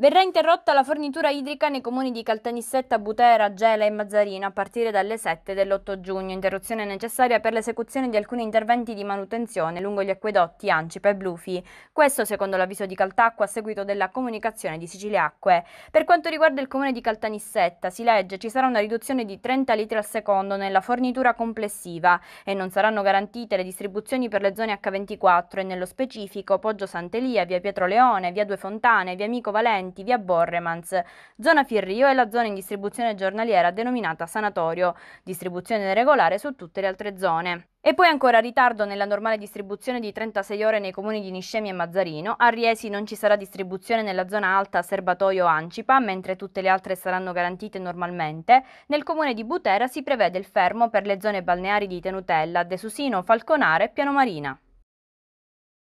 Verrà interrotta la fornitura idrica nei comuni di Caltanissetta, Butera, Gela e Mazzarino a partire dalle 7 dell'8 giugno, interruzione necessaria per l'esecuzione di alcuni interventi di manutenzione lungo gli acquedotti Ancipa e Blufi. Questo secondo l'avviso di Caltacqua a seguito della comunicazione di Sicilia Acque. Per quanto riguarda il comune di Caltanissetta, si legge ci sarà una riduzione di 30 litri al secondo nella fornitura complessiva e non saranno garantite le distribuzioni per le zone H24 e nello specifico Poggio Santelia, via Pietro Leone, via Due Fontane, via Amico Valenti presenti via Borremans, zona Firrio è la zona in distribuzione giornaliera denominata sanatorio, distribuzione regolare su tutte le altre zone. E poi ancora ritardo nella normale distribuzione di 36 ore nei comuni di Niscemi e Mazzarino. A Riesi non ci sarà distribuzione nella zona alta serbatoio Ancipa, mentre tutte le altre saranno garantite normalmente. Nel comune di Butera si prevede il fermo per le zone balneari di Tenutella, De Susino, Falconare e Pianomarina.